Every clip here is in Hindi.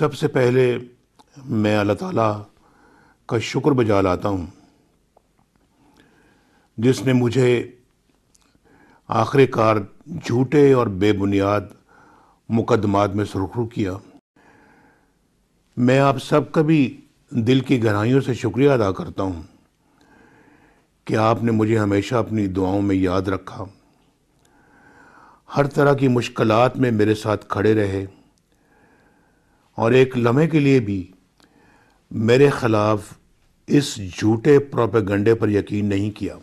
सबसे पहले मैं अल्लाह ताला का शुक्र बजा लाता हूँ जिसने मुझे आखिरकार झूठे और बेबुनियाद मुकदमात में सुरखरू किया मैं आप सब का भी दिल की गहराइयों से शुक्रिया अदा करता हूँ कि आपने मुझे हमेशा अपनी दुआओं में याद रखा हर तरह की मुश्किलात में मेरे साथ खड़े रहे और एक लम्हे के लिए भी मेरे ख़िलाफ़ इस झूठे प्रोपेगंडे पर यकीन नहीं किया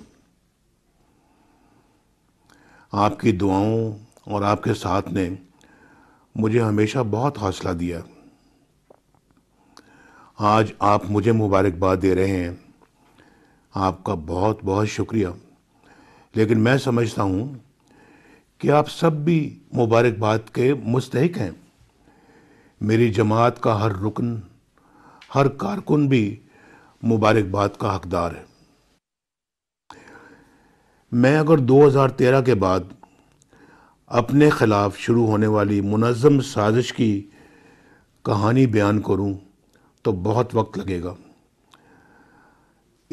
आपकी दुआओं और आपके साथ ने मुझे हमेशा बहुत हौसला दिया आज आप मुझे मुबारकबाद दे रहे हैं आपका बहुत बहुत शुक्रिया लेकिन मैं समझता हूँ कि आप सब भी मुबारकबाद के मुस्तक हैं मेरी जमात का हर रुकन हर कारकुन भी मुबारकबाद का हकदार है मैं अगर 2013 के बाद अपने ख़िलाफ़ शुरू होने वाली मुनज़म साजिश की कहानी बयान करूं तो बहुत वक्त लगेगा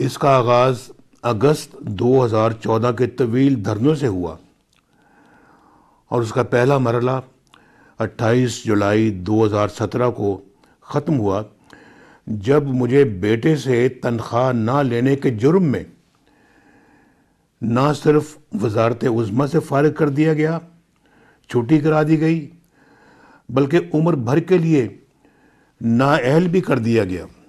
इसका आगाज़ अगस्त 2014 के तवील धरनों से हुआ और उसका पहला मरला 28 जुलाई 2017 को ख़त्म हुआ जब मुझे बेटे से तनख्वाह ना लेने के जुर्म में ना सिर्फ वजारत उज़मा से फारग कर दिया गया छुट्टी करा दी गई बल्कि उम्र भर के लिए नाअहल भी कर दिया गया